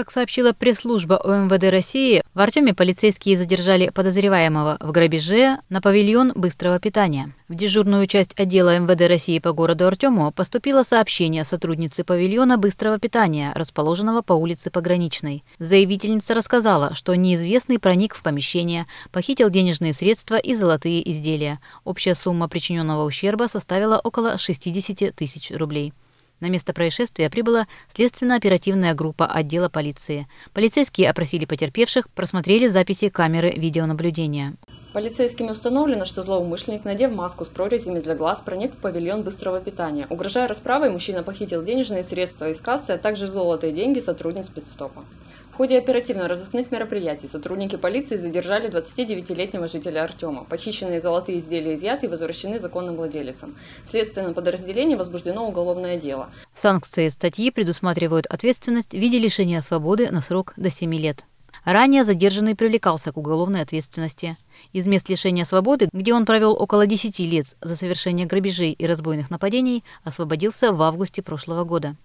Как сообщила пресс-служба ОМВД России, в Артеме полицейские задержали подозреваемого в грабеже на павильон быстрого питания. В дежурную часть отдела МВД России по городу Артему поступило сообщение сотрудницы павильона быстрого питания, расположенного по улице Пограничной. Заявительница рассказала, что неизвестный проник в помещение, похитил денежные средства и золотые изделия. Общая сумма причиненного ущерба составила около 60 тысяч рублей. На место происшествия прибыла следственно-оперативная группа отдела полиции. Полицейские опросили потерпевших, просмотрели записи камеры видеонаблюдения. Полицейскими установлено, что злоумышленник, надев маску с прорезями для глаз, проник в павильон быстрого питания. Угрожая расправой, мужчина похитил денежные средства из кассы, а также золото и деньги сотрудниц спецстопа. В ходе оперативно-розыскных мероприятий сотрудники полиции задержали 29-летнего жителя Артема. Похищенные золотые изделия изъяты и возвращены законным владельцам. В следственном подразделении возбуждено уголовное дело. Санкции статьи предусматривают ответственность в виде лишения свободы на срок до 7 лет. Ранее задержанный привлекался к уголовной ответственности. Из мест лишения свободы, где он провел около 10 лет за совершение грабежей и разбойных нападений, освободился в августе прошлого года.